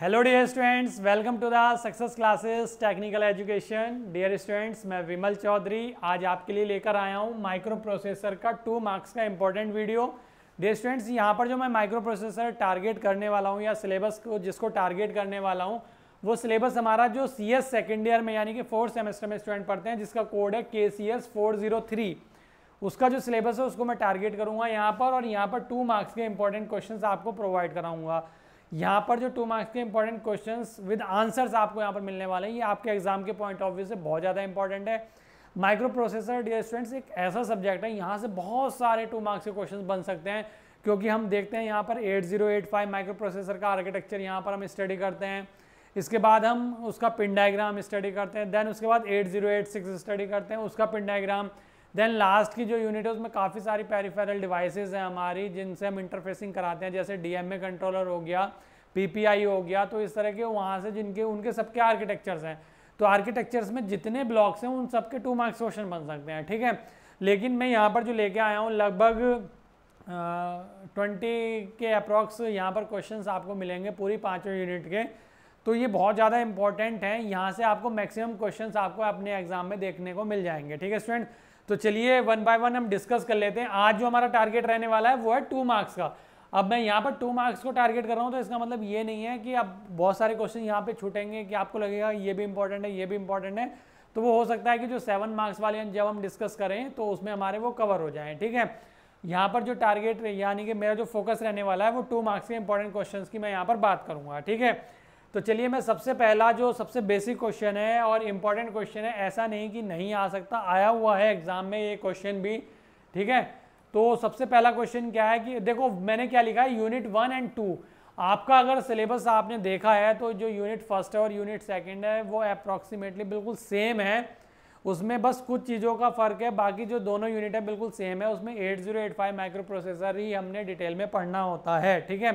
Hello dear students welcome to the success classes technical education dear students मैं विमल चौधरी आज आपके लिए लेकर आया हूँ माइक्रो प्रोसेसर का टू मार्क्स का इंपॉर्टेंट वीडियो डियर स्टूडेंट्स यहाँ पर जो मैं माइक्रो प्रोसेसर टारगेट करने वाला हूँ या सिलेबस को जिसको टारगेट करने वाला हूँ वो सिलेबस हमारा जो सी एस सेकेंड ईयर में यानी कि फोर्थ सेमेस्टर में स्टूडेंट पढ़ते हैं जिसका कोड है K C S four zero three उसका जो सिलेबस है उसको मैं टारगेट करूँगा यहाँ पर और यहाँ पर टू मार्क्स के इंपॉर्टेंट क्वेश्चन आपको प्रोवाइड कराऊँगा यहाँ पर जो टू मार्क्स के इंपॉर्टेंट क्वेश्चन विद आंसर्स आपको यहाँ पर मिलने वाले हैं ये आपके एग्जाम के पॉइंट ऑफ व्यू से बहुत ज़्यादा इंपॉर्टेंट है माइक्रो प्रोसेसर डी स्टूडेंट्स एक ऐसा सब्जेक्ट है यहाँ से बहुत सारे टू मार्क्स के क्वेश्चन बन सकते हैं क्योंकि हम देखते हैं यहाँ पर 8085 माइक्रो प्रोसेसर का आर्किटेक्चर यहाँ पर हम स्टडी करते हैं इसके बाद हम उसका पिन डायग्राम स्टडी करते हैं देन उसके बाद 8086 स्टडी करते हैं उसका पिन डायग्राम देन लास्ट की जो यूनिट है उसमें काफ़ी सारी पेरीफेरल डिवाइसेस हैं हमारी जिनसे हम इंटरफेसिंग कराते हैं जैसे डीएमए कंट्रोलर हो गया पीपीआई हो गया तो इस तरह के वहाँ से जिनके उनके सबके आर्किटेक्चर्स हैं तो आर्किटेक्चर्स में जितने ब्लॉक्स हैं उन सबके टू मार्क्स क्वेश्चन बन सकते हैं ठीक है लेकिन मैं यहाँ पर जो लेके आया हूँ लगभग ट्वेंटी के अप्रॉक्स यहाँ पर क्वेश्चंस आपको मिलेंगे पूरी पाँचों यूनिट के तो ये बहुत ज़्यादा इंपॉर्टेंट हैं यहाँ से आपको मैक्सिमम क्वेश्चंस आपको अपने एग्जाम में देखने को मिल जाएंगे ठीक है स्टूडेंट तो चलिए वन बाय वन हम डिस्कस कर लेते हैं आज जो हमारा टारगेट रहने वाला है वो है टू मार्क्स का अब मैं यहाँ पर टू मार्क्स को टारगेट कर रहा हूँ तो इसका मतलब ये नहीं है कि अब बहुत सारे क्वेश्चन यहाँ पे छूटेंगे कि आपको लगेगा ये भी इंपॉर्टेंट है ये भी इंपॉर्टेंट है तो वो हो सकता है कि जो सेवन मार्क्स वाले हैं जब हम डिस्कस करें तो उसमें हमारे वो कवर हो जाएँ ठीक है यहाँ पर जो टारगेट यानी कि मेरा जो फोकस रहने वाला है वो टू मार्क्स के इंपॉर्टेंट क्वेश्चन की मैं यहाँ पर बात करूँगा ठीक है तो चलिए मैं सबसे पहला जो सबसे बेसिक क्वेश्चन है और इम्पॉर्टेंट क्वेश्चन है ऐसा नहीं कि नहीं आ सकता आया हुआ है एग्जाम में ये क्वेश्चन भी ठीक है तो सबसे पहला क्वेश्चन क्या है कि देखो मैंने क्या लिखा है यूनिट वन एंड टू आपका अगर सिलेबस आपने देखा है तो जो यूनिट फर्स्ट है और यूनिट सेकेंड है वो अप्रॉक्सीमेटली बिल्कुल सेम है उसमें बस कुछ चीज़ों का फ़र्क है बाकी जो दोनों यूनिट है बिल्कुल सेम है उसमें 8085 माइक्रो प्रोसेसर ही हमने डिटेल में पढ़ना होता है ठीक है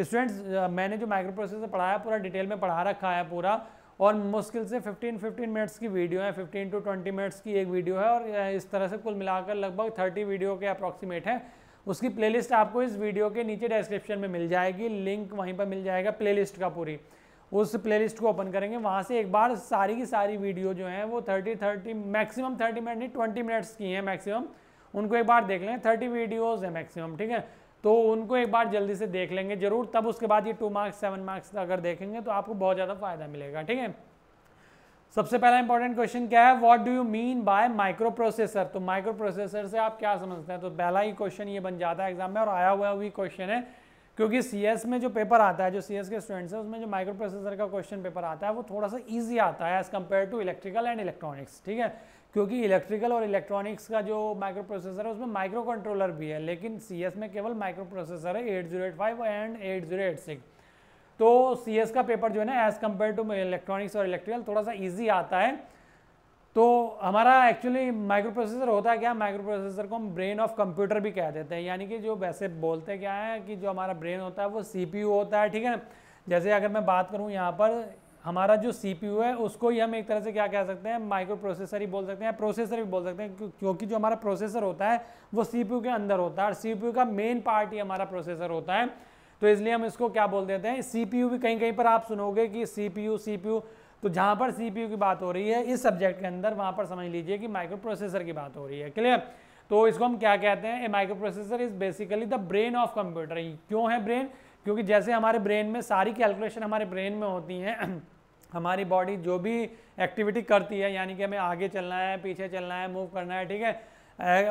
स्टूडेंट्स uh, मैंने जो माइक्रो प्रोसेसर पढ़ाया पूरा डिटेल में पढ़ा रखा है पूरा और मुश्किल से 15 15 मिनट्स की वीडियो है 15 टू 20 मिनट्स की एक वीडियो है और uh, इस तरह से कुल मिलाकर लगभग 30 वीडियो के अप्रॉक्सीमेट है उसकी प्लेलिस्ट आपको इस वीडियो के नीचे डिस्क्रिप्शन में मिल जाएगी लिंक वहीं पर मिल जाएगा प्लेलिस्ट का पूरी उस प्लेलिस्ट को ओपन करेंगे वहाँ से एक बार सारी की सारी वीडियो जो हैं वो thirty thirty maximum thirty minute नहीं ट्वेंटी मिनट्स की हैं मैक्सिमम उनको एक बार देख लें थर्टी वीडियोज़ हैं मैक्सिमम ठीक है तो उनको एक बार जल्दी से देख लेंगे जरूर तब उसके बाद ये टू मार्क्स सेवन मार्क्स अगर देखेंगे तो आपको बहुत ज़्यादा फायदा मिलेगा ठीक है सबसे पहला इंपॉर्टेंट क्वेश्चन क्या है what do you mean by microprocessor तो माइक्रो प्रोसेसर से आप क्या समझते हैं तो पहला ही क्वेश्चन ये बन जाता है एग्जाम में और आया हुआ भी क्वेश्चन है क्योंकि सी में जो पेपर आता है जो सी के स्टूडेंट्स हैं उसमें जो माइक्रो प्रोसेसर का क्वेश्चन पेपर आता है वो थोड़ा सा ईजी आता है as compare to electrical and electronics ठीक है क्योंकि इलेक्ट्रिकल और इलेक्ट्रॉनिक्स का जो माइक्रो प्रोसेसर है उसमें माइक्रो कंट्रोलर भी है लेकिन सी में केवल माइक्रो प्रोसेसर है eight zero eight five and eight zero eight six तो सी का पेपर जो है ना एज़ कम्पेयर टू इलेक्ट्रॉनिक्स और इलेक्ट्रिकल थोड़ा सा ईजी आता है तो हमारा एक्चुअली माइक्रो प्रोसेसर होता है क्या माइक्रो प्रोसेसर को हम ब्रेन ऑफ कंप्यूटर भी कह देते हैं यानी कि जो वैसे बोलते क्या है कि जो हमारा ब्रेन होता है वो सी होता है ठीक है जैसे अगर मैं बात करूँ यहाँ पर हमारा जो सी है उसको ही हम एक तरह से क्या कह सकते हैं माइक्रो प्रोसेसर ही बोल सकते हैं प्रोसेसर भी बोल सकते हैं क्योंकि जो हमारा प्रोसेसर होता है वो सी के अंदर होता है और सी का मेन पार्ट ही हमारा प्रोसेसर होता है तो इसलिए हम इसको क्या बोल देते हैं सी भी कहीं कहीं पर आप सुनोगे कि सी पी तो जहाँ पर सी की बात हो रही है इस सब्जेक्ट के अंदर वहाँ पर समझ लीजिए कि माइक्रो प्रोसेसर की बात हो रही है क्लियर तो इसको हम क्या कहते हैं a microprocessor is basically the brain of computer क्यों है ब्रेन क्योंकि जैसे हमारे ब्रेन में सारी कैलकुलेशन हमारे ब्रेन में होती हैं हमारी बॉडी जो भी एक्टिविटी करती है यानी कि हमें आगे चलना है पीछे चलना है मूव करना है ठीक है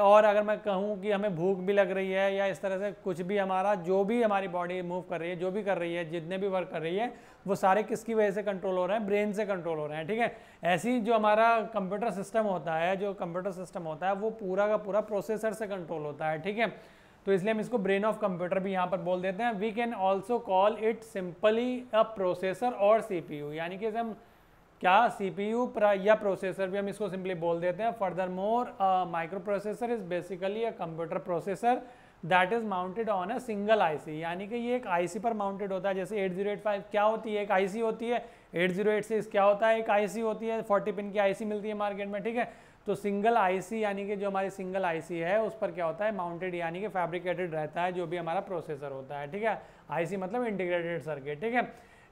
और अगर मैं कहूँ कि हमें भूख भी लग रही है या इस तरह से कुछ भी हमारा जो भी हमारी बॉडी मूव कर रही है जो भी कर रही है जितने भी वर्क कर रही है वो सारे किसकी वजह से कंट्रोल हो रहे हैं ब्रेन से कंट्रोल हो रहे हैं ठीक है ऐसी जो हमारा कंप्यूटर सिस्टम होता है जो कंप्यूटर सिस्टम होता है वो पूरा का पूरा प्रोसेसर से कंट्रोल होता है ठीक है तो इसलिए हम इसको ब्रेन ऑफ कंप्यूटर भी यहाँ पर बोल देते हैं we can also call it simply a processor और यू यानी कि हम क्या यू या प्रोसेसर भी हम इसको सिंपली बोल देते हैं furthermore microprocessor is basically a computer processor that is mounted on a single IC यानी कि ये एक आईसी पर माउंटेड होता है जैसे 8085 क्या होती है एक आईसी होती है 8086 क्या होता है एक आईसी होती है 40 पिन की आईसी मिलती है मार्केट में ठीक है तो सिंगल आईसी यानी कि जो हमारी सिंगल आईसी है उस पर क्या होता है माउंटेड यानी कि फैब्रिकेटेड रहता है जो भी हमारा प्रोसेसर होता है ठीक है आईसी मतलब इंटीग्रेटेड सर्किट ठीक है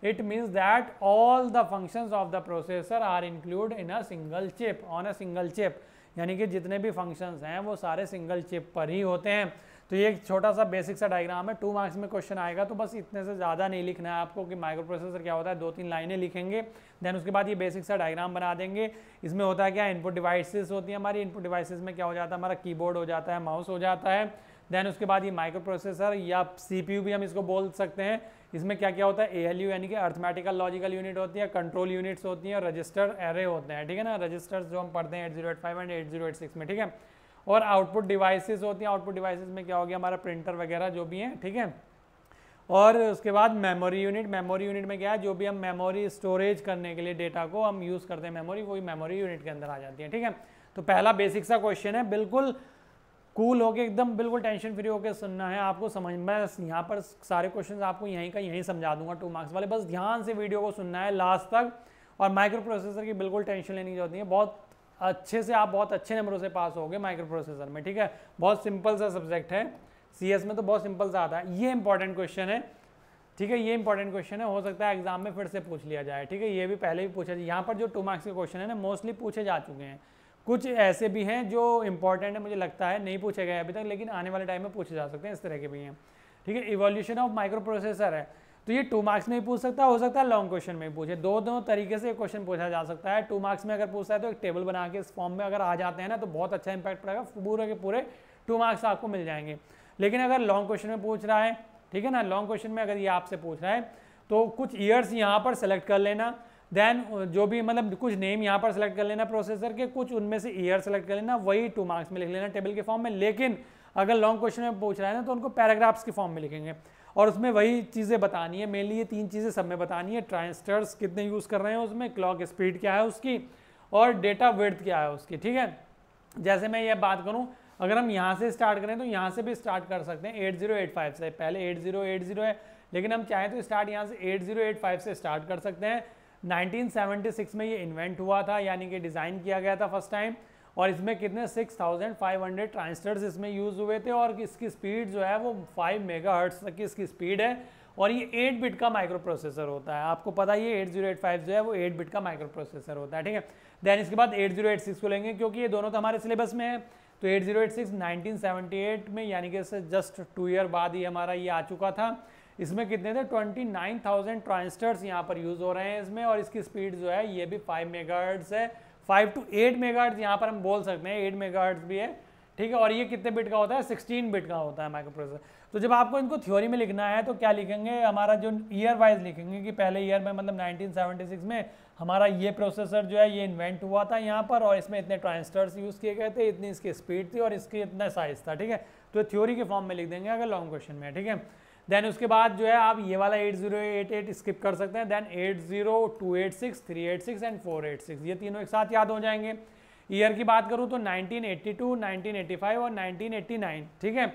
it means that all the functions of the processor are include in a single chip on a single chip यानी कि जितने भी फंक्शंस हैं वो सारे सिंगल चिप पर ही होते हैं तो ये एक छोटा सा बेसिक सा डायग्राम है टू मार्क्स में क्वेश्चन आएगा तो बस इतने से ज़्यादा नहीं लिखना है आपको कि माइक्रो प्रोसेसर क्या होता है दो तीन लाइनें लिखेंगे देन उसके बाद ये बेसिक सा डायग्राम बना देंगे इसमें होता है क्या इनपुट डिवाइसेस होती है हमारी इनपुट डिवाइसेस में क्या हो जाता है हमारा कीबोर्ड हो जाता है माउस हो जाता है देन उसके बाद ये माइक्रो प्रोसेसर या सी भी हम इसको बोल सकते हैं इसमें क्या क्या होता है यू यानी कि अर्थमेटिकल लॉजिकल यूनिट होती है कंट्रोल यूनिट्स होती हैं और रजिस्टर एरे होते हैं ठीक है ना रजिस्टर्स जो हम पढ़ते हैं eight zero eight five and eight zero eight six में ठीक है और आउटपुट डिवाइसेस होती हैं आउटपुट डिवाइसेस में क्या हो गया हमारा प्रिंटर वगैरह जो भी है ठीक है और उसके बाद मेमोरी यूनिट मेमोरी यूनिट में क्या है जो भी हम मेमोरी स्टोरेज करने के लिए डेटा को हम यूज़ करते हैं मेमोरी वही मेमोरी यूनिट के अंदर आ जाती है ठीक है तो पहला बेसिक सा क्वेश्चन है बिल्कुल कूल cool होके एकदम बिल्कुल टेंशन फ्री होके सुनना है आपको समझ में यहाँ पर सारे क्वेश्चन आपको यहीं का यहीं समझा दूंगा टू मार्क्स वाले बस ध्यान से वीडियो को सुनना है लास्ट तक और माइक्रो प्रोसेसर की बिल्कुल टेंशन लेने की जरूरत नहीं है बहुत अच्छे से आप बहुत अच्छे नंबरों से पास होगे माइक्रो प्रोसेसर में ठीक है बहुत सिंपल सा सब्जेक्ट है सी में तो बहुत सिंपल सा आता है ये इंपॉर्टेंट क्वेश्चन है ठीक है ये इंपॉर्टेंट क्वेश्चन है हो सकता है एग्जाम में फिर से पूछ लिया जाए ठीक है ये भी पहले भी पूछा जाए यहाँ पर जो टू मार्क्स के क्वेश्चन है ना मोस्टली पूछे जा चुके हैं कुछ ऐसे भी हैं जो इंपॉर्टेंट है मुझे लगता है नहीं पूछे गए अभी तक लेकिन आने वाले टाइम में पूछे जा सकते हैं इस तरह के भी हैं ठीक है इवोल्यूशन ऑफ माइक्रो प्रोसेसर है तो ये टू मार्क्स में भी पूछ सकता है हो सकता है लॉन्ग क्वेश्चन में पूछे दो दो तरीके से क्वेश्चन पूछा जा सकता है टू मार्क्स में अगर पूछता है तो एक टेबल बना के इस फॉर्म में अगर आ जाते हैं ना तो बहुत अच्छा इंपैक्ट पड़ेगा पूरे के पूरे टू मार्क्स आपको मिल जाएंगे लेकिन अगर लॉन्ग क्वेश्चन में पूछ रहा है ठीक है ना लॉन्ग क्वेश्चन में अगर ये आपसे पूछ रहा है तो कुछ ईयर्स यहाँ पर सेलेक्ट कर लेना देन जो भी मतलब कुछ नेम यहाँ पर सेलेक्ट कर लेना प्रोसेसर के कुछ उनमें से ईयर सेलेक्ट कर लेना वही टू मार्क्स में लिख लेना टेबल के फॉर्म में लेकिन अगर लॉन्ग क्वेश्चन में पूछ रहा है ना तो उनको पैराग्राफ्स के फॉर्म में लिखेंगे और उसमें वही चीज़ें बतानी है मेनली ये तीन चीज़ें सब में बतानी है ट्रांसटर्स कितने यूज़ कर रहे हैं उसमें क्लॉक स्पीड क्या है उसकी और डेटा वेथ क्या है उसकी ठीक है जैसे मैं ये बात करूँ अगर हम यहाँ से स्टार्ट करें तो यहाँ से भी स्टार्ट कर सकते हैं 8085 से पहले 8080 है लेकिन हम चाहें तो स्टार्ट यहाँ से 8085 से स्टार्ट कर सकते हैं 1976 में ये इन्वेंट हुआ था यानी कि डिज़ाइन किया गया था फर्स्ट टाइम और इसमें कितने 6,500 ट्रांसटर्स इसमें यूज़ हुए थे और इसकी स्पीड जो है वो 5 मेगा हर्ट्स तक की इसकी स्पीड है और ये 8 बिट का माइक्रो प्रोसेसर होता है आपको पता है ये 8085 जो है वो 8 बिट का माइक्रो प्रोसेसर होता है ठीक है देन इसके बाद 8086 को लेंगे क्योंकि ये दोनों तो हमारे सिलेबस में है तो 8086 जीरो में यानी कि जस्ट टू ईयर बाद ही हमारा ये आ चुका था इसमें कितने थे 29,000 ट्रांसटर्स यहाँ पर यूज़ हो रहे हैं इसमें और इसकी स्पीड जो है ये भी 5 मेगाहर्ट्ज़ है फाइव टू एट मेगा यहाँ पर हम बोल सकते हैं एट मेगा भी है ठीक है और ये कितने बिट का होता है सिक्सटीन बिट का होता है माइक्रो प्रोसेसर तो जब आपको इनको थ्योरी में लिखना है तो क्या लिखेंगे हमारा जो ईयर वाइज लिखेंगे कि पहले ईयर में मतलब 1976 में हमारा ये प्रोसेसर जो है ये इन्वेंट हुआ था यहाँ पर और इसमें इतने ट्रांसटर्स यूज़ किए गए थे इतनी इसकी स्पीड थी और इसकी इतना साइज़ था ठीक है तो थ्योरी के फॉर्म में लिख देंगे अगर लॉन्ग क्वेश्चन में ठीक है देन उसके बाद जो है आप ये वाला 8088 स्किप कर सकते हैं देन 80286, 386 एंड 486 ये तीनों एक साथ याद हो जाएंगे ईयर की बात करूँ तो 1982, 1985 और 1989 ठीक है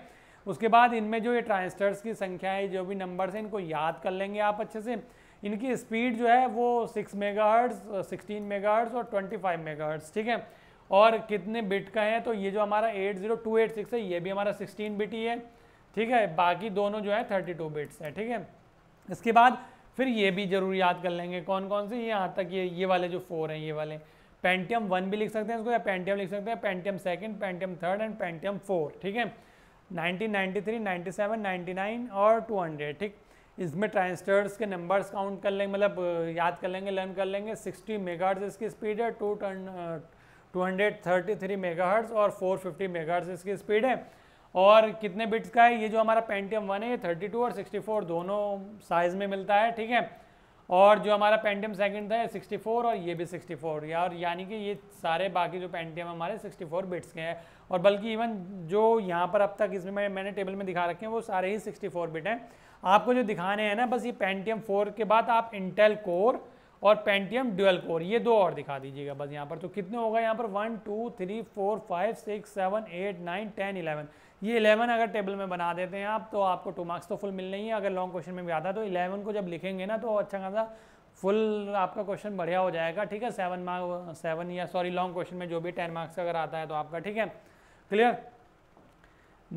उसके बाद इनमें जो ये ट्रांसटर्स की संख्या है जो भी नंबर्स हैं इनको याद कर लेंगे आप अच्छे से इनकी स्पीड जो है वो 6 मेगाहर्ट्ज 16 मेगाहर्ट्ज और 25 मेगाहर्ट्ज ठीक है और कितने बिट का है तो ये जो हमारा 80286 है ये भी हमारा 16 बिट ही है ठीक है बाकी दोनों जो है थर्टी टू बिट्स है ठीक है इसके बाद फिर ये भी जरूर याद कर लेंगे कौन कौन से यहाँ तक ये ये वाले जो फोर हैं ये वाले पेंटियम वन भी लिख सकते हैं इसको या पेंटियम लिख सकते हैं Pentium second Pentium third and Pentium four ठीक है 1993, 97, 99 और 200 ठीक इसमें ट्रांसटर्स के नंबर्स काउंट कर लेंगे मतलब याद कर लेंगे लर्न कर लेंगे 60 मेगाहर्ट्ज इसकी स्पीड है two two hundred thirty three megahertz और 450 मेगाहर्ट्ज इसकी स्पीड है और कितने बिट्स का है ये जो हमारा पेंटियम वन है ये थर्टी टू और सिक्सटी फोर दोनों साइज़ में मिलता है ठीक है और जो हमारा पेंटियम सेकंड था सिक्सटी फोर और ये भी सिक्सटी फोर यार यानी कि ये सारे बाकी जो पेंटियम हमारे सिक्सटी फोर बिट्स के हैं और बल्कि इवन जो यहाँ पर अब तक इसमें मैं, मैंने टेबल में दिखा रखे हैं वो सारे ही सिक्सटी फोर बिट हैं आपको जो दिखाने हैं ना बस ये पेंटियम फोर के बाद आप इंटेल कोर और पेंटियम डुअल कोर ये दो और दिखा दीजिएगा बस यहाँ पर तो कितने होगा यहाँ पर one two three four five six seven eight nine ten eleven ये इलेवन अगर टेबल में बना देते हैं आप तो आपको टू मार्क्स तो फुल मिल नहीं है अगर लॉन्ग क्वेश्चन में भी आता है तो इलेवन को जब लिखेंगे ना तो अच्छा खासा फुल आपका क्वेश्चन बढ़िया हो जाएगा ठीक है सेवन मार्क सेवन या सॉरी लॉन्ग क्वेश्चन में जो भी टेन मार्क्स अगर आता है तो आपका ठीक है क्लियर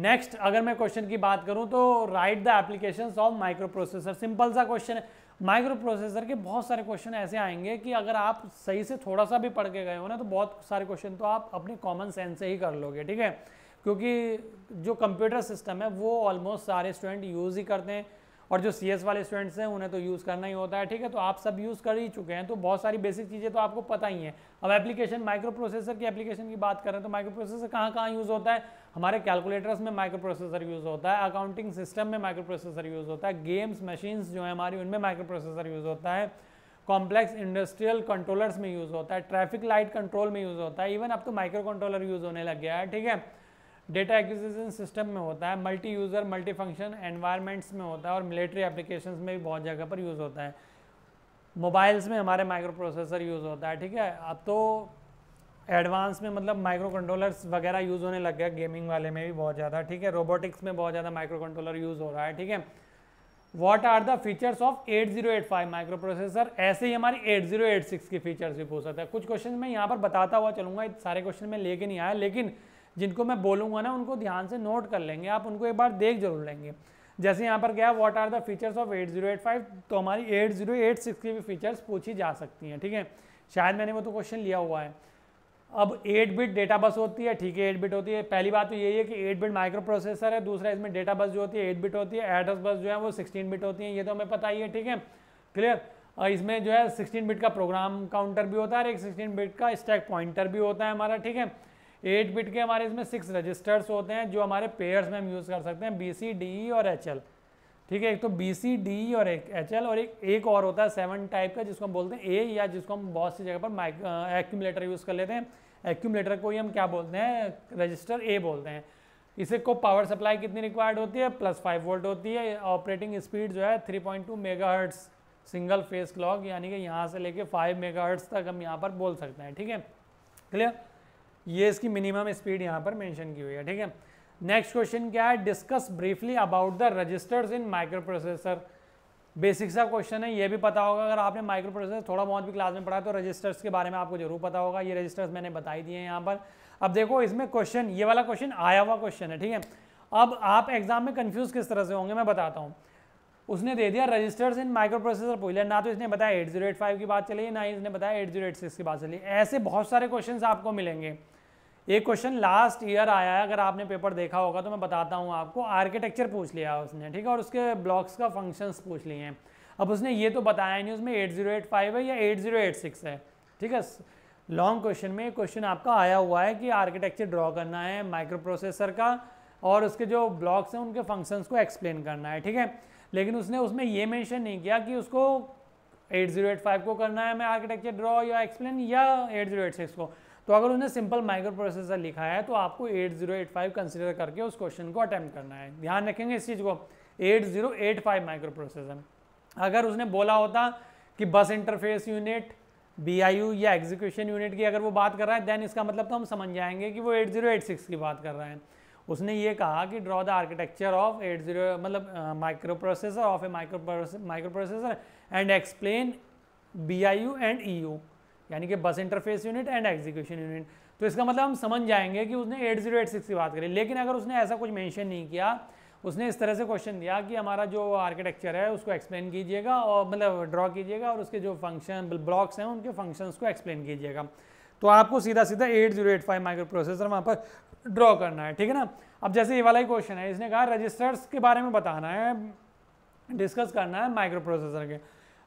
नेक्स्ट अगर मैं क्वेश्चन की बात करूं तो write the application of microprocessor simple सा क्वेश्चन है माइक्रो प्रोसेसर के बहुत सारे क्वेश्चन ऐसे आएंगे कि अगर आप सही से थोड़ा सा भी पढ़ के गए हो ना तो बहुत सारे क्वेश्चन तो आप अपने कॉमन सेंस से ही कर लोगे ठीक है क्योंकि जो कंप्यूटर सिस्टम है वो ऑलमोस्ट सारे स्टूडेंट यूज़ ही करते हैं और जो सी वाले स्टूडेंट्स हैं उन्हें तो यूज़ करना ही होता है ठीक है तो आप सब यूज़ कर ही चुके हैं तो बहुत सारी बेसिक चीज़ें तो आपको पता ही हैं अब एप्लीकेशन माइक्रो प्रोसेसर की एप्लीकेशन की बात करें तो माइक्रो प्रोसेसर कहाँ कहाँ यूज़ होता है हमारे कैलकुलेटर्स में माइक्रो प्रोसेसर यूज़ होता है अकाउंटिंग सिस्टम में माइक्रो प्रोसेसर यूज़ होता है गेम्स मशीन्स जो है हमारी उनमें माइक्रो प्रोसेसर यूज़ होता है कॉम्प्लेक्स इंडस्ट्रियल कंट्रोलर्स में यूज़ होता है ट्रैफिक लाइट कंट्रोल में यूज़ होता है इवन अब तो माइक्रो कंट्रोलर यूज़ होने लग गया है ठीक है डेटा एक्विजिशन सिस्टम में होता है multi user multi function environments में होता है और मिलिट्री एप्लीकेशन में भी बहुत जगह पर यूज़ होता है मोबाइल्स में हमारे माइक्रो प्रोसेसर यूज़ होता है ठीक है अब तो एडवांस में मतलब माइक्रो कंट्रोलर्स वगैरह यूज़ होने लग गया गेमिंग वाले में भी बहुत ज़्यादा ठीक है रोबोटिक्स में बहुत ज़्यादा माइक्रो कंट्रोलर यूज़ हो रहा है ठीक है what are the features of 8085 microprocessor ऐसे ही हमारी 8086 की फीचर्स भी पूछ सकते हैं कुछ क्वेश्चन मैं यहाँ पर बताता हुआ चलूंगा सारे क्वेश्चन में लेके नहीं आया लेकिन जिनको मैं बोलूँगा ना उनको ध्यान से नोट कर लेंगे आप उनको एक बार देख जरूर लेंगे जैसे यहाँ पर क्या what are the features of 8085 तो हमारी 8086 की भी फीचर्स पूछी जा सकती हैं ठीक है शायद मैंने वो तो क्वेश्चन लिया हुआ है अब 8 बिट डेटा बस होती है ठीक है 8 बिट होती है पहली बात तो यही है कि 8 बिट माइक्रो प्रोसेसर है दूसरा इसमें डेटा बस जो होती है 8 बिट होती है एड्रेस बस जो है वो 16 बिट होती है ये तो हमें पता ही है ठीक है क्लियर और इसमें जो है 16 बिट का प्रोग्राम काउंटर भी होता है और एक 16 बिट का स्टैक पॉइंटर भी होता है हमारा ठीक है एट बिट के हमारे इसमें सिक्स रजिस्टर्स होते हैं जो हमारे पेयर्स में हम यूज़ कर सकते हैं बी सी डी ई और एच एल ठीक है एक तो बी सी डी ई और एक एच एल और एक एक और होता है सेवन टाइप का जिसको हम बोलते हैं ए या जिसको हम बहुत सी जगह पर एक्यूमलेटर यूज़ कर लेते हैं एक्यूमलेटर को ही हम क्या बोलते हैं रजिस्टर ए बोलते हैं इसे को पावर सप्लाई कितनी रिक्वायर्ड होती है प्लस फाइव वोल्ट होती है ऑपरेटिंग स्पीड जो है three point two megahertz single phase clock यानी कि यहाँ से लेके फाइव मेगा हर्ट्स तक हम यहाँ पर बोल सकते हैं ठीक है क्लियर ये इसकी मिनिमम स्पीड यहाँ पर मेंशन की हुई है ठीक है नेक्स्ट क्वेश्चन क्या है discuss briefly about the registers in microprocessor basic सा क्वेश्चन है ये भी पता होगा अगर आपने माइक्रो प्रोसेसर थोड़ा बहुत भी क्लास में पढ़ा तो रजिस्टर्स के बारे में आपको जरूर पता होगा ये रजिस्टर्स मैंने बता ही दिए हैं यहाँ पर अब देखो इसमें क्वेश्चन ये वाला क्वेश्चन आया हुआ क्वेश्चन है ठीक है अब आप एग्जाम में कन्फ्यूज किस तरह से होंगे मैं बताता हूँ उसने दे दिया रजिस्टर्स इन माइक्रो प्रोसेसर पोइलर ना तो इसने बताया एट जीरो एट फाइव की बात चली ना इसने बताया एट जीरो एट सिक्स की बात चली ऐसे बहुत सारे क्वेश्चन आपको मिलेंगे एक क्वेश्चन लास्ट ईयर आया है अगर आपने पेपर देखा होगा तो मैं बताता हूँ आपको आर्किटेक्चर पूछ लिया उसने ठीक है और उसके ब्लॉक्स का फंक्शंस पूछ लिए हैं अब उसने ये तो बताया नहीं उसमें एट जीरो एट फाइव है या एट जीरो एट सिक्स है ठीक है लॉन्ग क्वेश्चन में क्वेश्चन आपका आया हुआ है कि आर्किटेक्चर ड्रॉ करना है माइक्रो प्रोसेसर का और उसके जो ब्लॉक्स हैं उनके फंक्शंस को एक्सप्लेन करना है ठीक है लेकिन उसने उसमें ये मेंशन नहीं किया कि उसको 8085 को करना है मैं आर्किटेक्चर ड्रॉ या एक्सप्लेन या 8086 को तो अगर उसने सिंपल माइक्रो प्रोसेसर लिखा है तो आपको 8085 कंसीडर करके उस क्वेश्चन को अटैम्प्ट करना है ध्यान रखेंगे इस चीज़ को 8085 माइक्रो प्रोसेसर अगर उसने बोला होता कि बस इंटरफेस यूनिट बी या एग्जीक्यूशन यूनिट की अगर वो बात कर रहा है देन इसका मतलब तो हम समझ जाएंगे कि वो 8086 की बात कर रहा है उसने ये कहा कि draw the architecture of eight zero मतलब microprocessor of a micro microprocessor and explain B I U and E U यानी कि bus interface unit and execution unit तो इसका मतलब हम समझ जाएंगे कि उसने 8086 की बात करी लेकिन अगर उसने ऐसा कुछ मैंशन नहीं किया उसने इस तरह से क्वेश्चन दिया कि हमारा जो आर्किटेक्चर है उसको एक्सप्लेन कीजिएगा और मतलब ड्रॉ कीजिएगा और उसके जो फंक्शन ब्लॉक्स हैं उनके फंक्शंस को एक्सप्लेन कीजिएगा तो आपको सीधा सीधा 8085 माइक्रो प्रोसेसर वहाँ पर ड्रॉ करना है ठीक है ना अब जैसे ये वाला ही क्वेश्चन है इसने कहा रजिस्टर्स के बारे में बताना है डिस्कस करना है माइक्रो प्रोसेसर के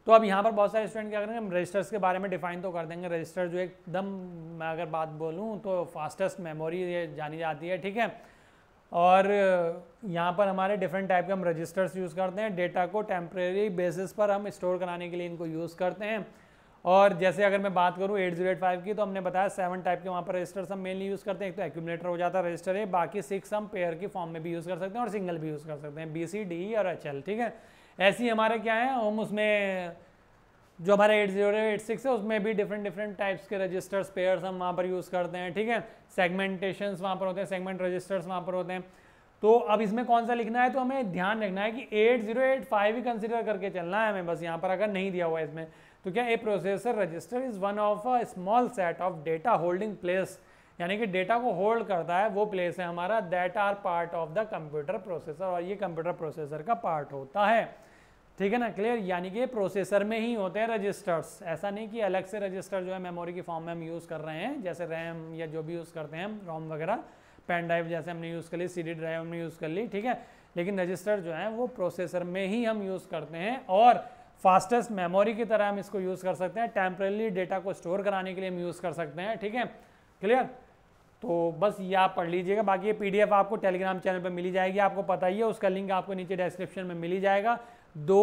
तो अब यहाँ पर बहुत सारे स्टूडेंट क्या करेंगे हम रजिस्टर्स के बारे में डिफाइन तो कर देंगे रजिस्टर जो एकदम मैं अगर बात बोलूँ तो फास्टेस्ट मेमोरी जानी जाती है ठीक है और यहाँ पर हमारे डिफरेंट टाइप के हम रजिस्टर्स यूज़ करते हैं डेटा को टेम्प्रेरी बेसिस पर हम स्टोर कराने के लिए इनको यूज़ करते हैं और जैसे अगर मैं बात करूँ एट जीरो एट फाइव की तो हमने बताया सेवन टाइप के वहाँ पर रजिस्टर्स हम मेनली यूज़ करते हैं एक तो एक्यूमलेटर हो जाता है रजिस्टर है बाकी सिक्स हम पेयर के फॉर्म में भी यूज़ कर सकते हैं और सिंगल भी यूज़ कर सकते हैं बी सी डी और एच एल ठीक है ऐसी हमारे क्या है हम उसमें जो हमारे एट जीरो एट सिक्स है उसमें भी डिफरेंट डिफरेंट टाइप्स के रजिस्टर्स पेयर्स हम वहाँ पर यूज़ करते हैं ठीक है सेगमेंटेशन वहाँ पर होते हैं सेगमेंट रजिस्टर्स वहाँ पर होते हैं तो अब इसमें कौन सा लिखना है तो हमें ध्यान रखना है कि एट जीरो एट फाइव ही कंसिडर करके चलना है हमें बस यहाँ पर अगर नहीं दिया हुआ है इसमें तो क्या a processor register is one of a small set of data holding place यानी कि डेटा को होल्ड करता है वो प्लेस है हमारा that are part of the computer processor और ये कंप्यूटर प्रोसेसर का पार्ट होता है ठीक है ना क्लियर यानी कि प्रोसेसर में ही होते हैं रजिस्टर्स ऐसा नहीं कि अलग से रजिस्टर जो है मेमोरी की फॉर्म में हम यूज़ कर रहे हैं जैसे रैम या जो भी यूज़ करते हैं हम रोम वगैरह पेन ड्राइव जैसे हमने यूज़ कर ली सी ड्राइव हमने यूज़ कर ली ठीक है लेकिन रजिस्टर जो है वो प्रोसेसर में ही हम यूज़ करते हैं और फास्टेस्ट मेमोरी की तरह हम इसको यूज़ कर सकते हैं टेम्परेली डेटा को स्टोर कराने के लिए हम यूज़ कर सकते हैं ठीक है क्लियर तो बस ये आप पढ़ लीजिएगा बाकी ये पीडीएफ आपको टेलीग्राम चैनल पर मिली जाएगी आपको पता ही है उसका लिंक आपको नीचे डिस्क्रिप्शन में मिली जाएगा दो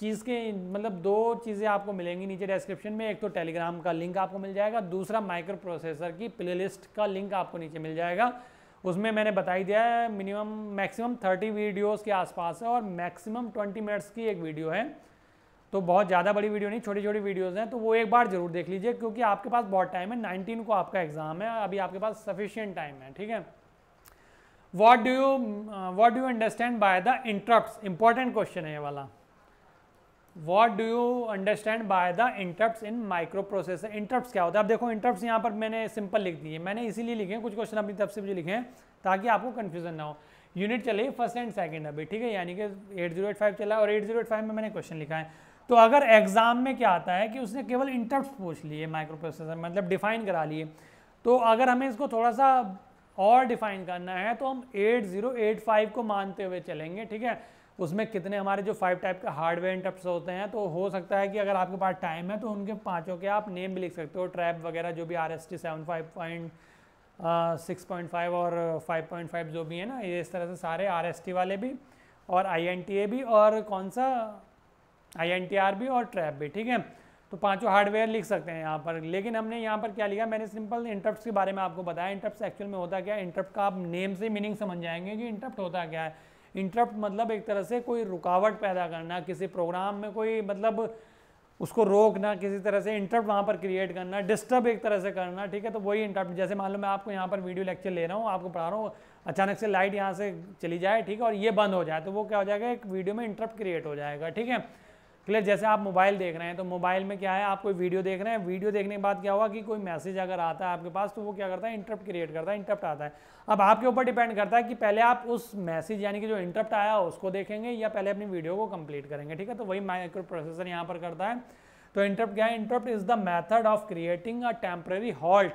चीज़ के मतलब दो चीज़ें आपको मिलेंगी नीचे डिस्क्रिप्शन में एक तो टेलीग्राम का लिंक आपको मिल जाएगा दूसरा माइक्रो प्रोसेसर की प्लेलिस्ट का लिंक आपको नीचे मिल जाएगा उसमें मैंने बताई दिया है मिनिमम मैक्सिमम थर्टी वीडियोस के आसपास है और मैक्सिमम ट्वेंटी मिनट्स की एक वीडियो है तो बहुत ज़्यादा बड़ी वीडियो नहीं छोटी छोटी वीडियोज़ हैं तो वो एक बार जरूर देख लीजिए क्योंकि आपके पास बहुत टाइम है नाइनटीन को आपका एग्ज़ाम है अभी आपके पास सफिशियंट टाइम है ठीक है what do you what do you understand by the interrupt important question है ये वाला what do you understand by the interrupt in microprocessor interrupt क्या होता है अब देखो इंटरप्ट यहाँ पर मैंने सिंपल लिख दिए मैंने इसीलिए लिखे हैं कुछ क्वेश्चन अपनी तरफ से मुझे लिखे हैं ताकि आपको कन्फ्यूजन ना हो यूनिट चले फर्स्ट एंड सेकेंड अभी ठीक है यानी कि एट जीरो एट फाइव चला और एट जीरो एट फाइव में मैंने क्वेश्चन लिखा है तो अगर एग्ज़ाम में क्या आता है कि उसने केवल इंटरप्ट पूछ लिए माइक्रो प्रोसेसर मतलब डिफाइन करा लिए तो अगर हमें इसको थोड़ा सा और डिफाइन करना है तो हम 8085 को मानते हुए चलेंगे ठीक है उसमें कितने हमारे जो फाइव टाइप के हार्डवेयर इंटरप्ट होते हैं तो हो सकता है कि अगर आपके पास टाइम है तो उनके पाँचों के आप नेम भी लिख सकते हो ट्रैप वगैरह जो भी R S T seven five point six point five और फाइव पॉइंट फाइव जो भी है ना ये इस तरह से सारे आर एस टी वाले भी और आई एन टी ए भी और कौन सा आई भी और ट्रैप भी ठीक है तो पांचों हार्डवेयर लिख सकते हैं यहाँ पर लेकिन हमने यहाँ पर क्या लिखा मैंने सिंपल इंटरप्ट के बारे में आपको बताया इंटरप्ट एक्चुअल में होता क्या है इंटरप्ट का आप नेम से मीनिंग समझ जाएंगे कि इंटरप्ट होता क्या है इंटरप्ट मतलब एक तरह से कोई रुकावट पैदा करना किसी प्रोग्राम में कोई मतलब उसको रोकना किसी तरह से इंटरप्ट वहाँ पर क्रिएट करना डिस्टर्ब एक तरह से करना ठीक है तो वही इंटरप्ट जैसे मान लो मैं आपको यहाँ पर वीडियो लेक्चर ले रहा हूँ आपको पढ़ा रहा हूँ अचानक से लाइट यहाँ से चली जाए ठीक है और ये बंद हो जाए तो वो क्या हो जाएगा एक वीडियो में इंटरप्ट क्रिएट हो जाएगा ठीक है क्लियर जैसे आप मोबाइल देख रहे हैं तो मोबाइल में क्या है आप कोई वीडियो देख रहे हैं वीडियो देखने के बाद क्या हुआ कि कोई मैसेज अगर आता है आपके पास तो वो क्या करता है इंटरप्ट क्रिएट करता है इंटरप्ट आता है अब आपके ऊपर डिपेंड करता है कि पहले आप उस मैसेज यानी कि जो इंटरप्ट आया उसको देखेंगे या पहले अपनी वीडियो को कंप्लीट करेंगे ठीक है तो वही माइक्रो प्रोसेसर यहाँ पर करता है तो इंटरप्ट क्या है interrupt is the method of creating a temporary halt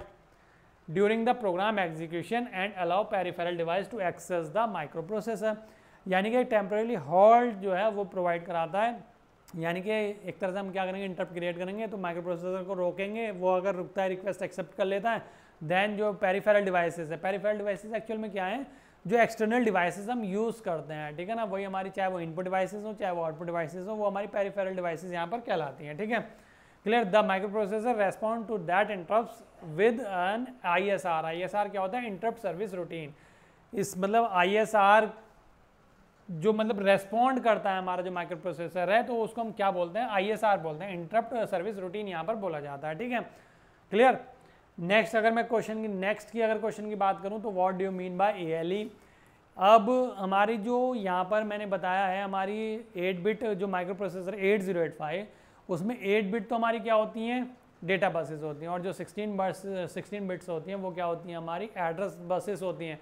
during the program execution and allow peripheral device to access the microprocessor यानी कि टेम्प्रेरी हॉल्ट जो है वो प्रोवाइड कराता है यानी कि एक तरह से हम क्या करेंगे इंटरप्ट क्रिएट करेंगे तो माइक्रो प्रोसेसर को रोकेंगे वो अगर रुकता है रिक्वेस्ट एक्सेप्ट कर लेता है देन जो पेरीफेरल डिवाइसेज है पेरीफेरल डिवाइसेज एक्चुअल में क्या है जो एक्सटर्नल डिवाइसेज हम यूज़ करते हैं ठीक है ना वही हमारी चाहे वो इनपुट डिवाइसेज हो चाहे वो आउटपुट डिवाइसेज हो वो हमारी पेरीफेरल डिवाइसेज़ यहाँ पर कहलाती हैं ठीक है clear the microprocessor respond to that interrupt with an I S R I S R क्या होता है इंटरप्ट सर्विस रूटीन इस मतलब आई एस आर जो मतलब रेस्पॉन्ड करता है हमारा जो माइक्रो प्रोसेसर है तो उसको हम क्या बोलते हैं आईएसआर बोलते हैं इंटरप्ट सर्विस रूटीन यहाँ पर बोला जाता है ठीक है क्लियर नेक्स्ट अगर मैं क्वेश्चन की नेक्स्ट की अगर क्वेश्चन की बात करूँ तो what do you mean by a अब हमारी जो यहाँ पर मैंने बताया है हमारी एट बिट जो माइक्रो प्रोसेसर फाइव उसमें एट बिट तो हमारी क्या होती हैं डेटा बसेस होती हैं और जो सिक्सटीन बस सिक्सटीन बिट्स होती हैं वो क्या होती हैं हमारी एड्रेस बसेस होती हैं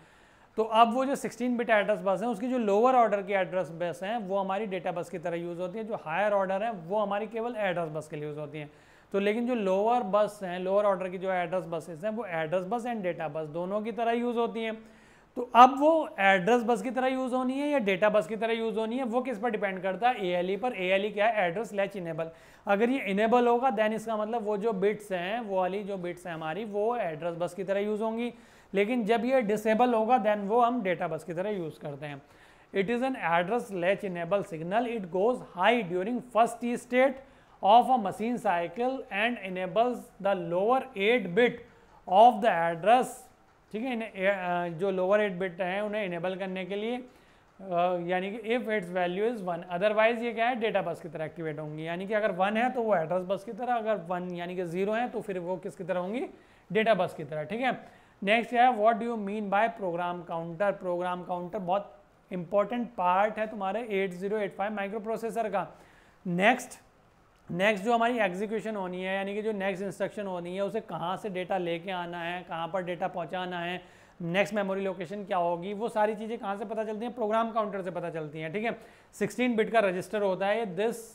तो अब वो जो 16 बिट एड्रेस बस है उसकी जो लोअर ऑर्डर की एड्रेस बस हैं वो हमारी डेटा बस की तरह यूज़ होती है जो हायर ऑर्डर है वो हमारी केवल एड्रेस बस के लिए यूज़ होती हैं तो लेकिन जो लोअर बस हैं लोअर ऑर्डर की जो एड्रेस बसेस हैं वो address bus and data bus दोनों की तरह यूज़ होती हैं तो अब वो एड्रेस बस की तरह यूज़ होनी है या डेटा बस की तरह यूज़ होनी है वो किस पर डिपेंड करता है ए e पर ए e क्या है एड्रेस लैच इनेबल अगर ये इनेबल होगा देन इसका मतलब वो जो बिट्स हैं वो वाली जो बिट्स हैं हमारी वो एड्रेस बस की तरह यूज़ होंगी लेकिन जब ये डिसेबल होगा देन वो हम डेटा बस की तरह यूज़ करते हैं it is an address latch enable signal it goes high during first E state of a machine cycle and enables the lower eight bit of the address ठीक है जो lower eight bit हैं उन्हें enable करने के लिए यानी कि if its value is one otherwise ये क्या है डेटा बस की तरह एक्टिवेट होंगी यानी कि अगर वन है तो वो एड्रेस बस की तरह अगर वन यानी कि ज़ीरो है तो फिर वो किसकी तरह होंगी डेटा बस की तरह ठीक है नेक्स्ट है what do you mean by program counter program counter बहुत इंपॉर्टेंट पार्ट है तुम्हारे 8085 माइक्रो प्रोसेसर का नेक्स्ट नेक्स्ट जो हमारी एग्जीक्यूशन होनी है यानी कि जो नेक्स्ट इंस्ट्रक्शन होनी है उसे कहाँ से डेटा लेके आना है कहाँ पर डेटा पहुँचाना है नेक्स्ट मेमोरी लोकेशन क्या होगी वो सारी चीज़ें कहाँ से पता चलती हैं प्रोग्राम काउंटर से पता चलती हैं ठीक है सिक्सटीन बिट का रजिस्टर होता है this